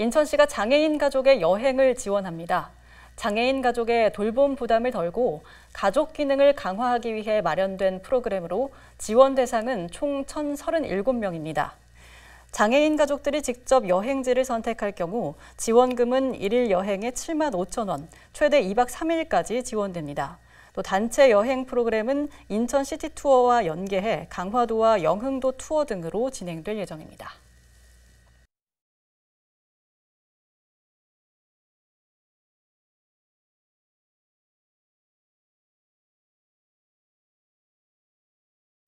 인천시가 장애인 가족의 여행을 지원합니다. 장애인 가족의 돌봄 부담을 덜고 가족 기능을 강화하기 위해 마련된 프로그램으로 지원 대상은 총 1,037명입니다. 장애인 가족들이 직접 여행지를 선택할 경우 지원금은 1일 여행에 7만 5천 원, 최대 2박 3일까지 지원됩니다. 또 단체 여행 프로그램은 인천 시티 투어와 연계해 강화도와 영흥도 투어 등으로 진행될 예정입니다.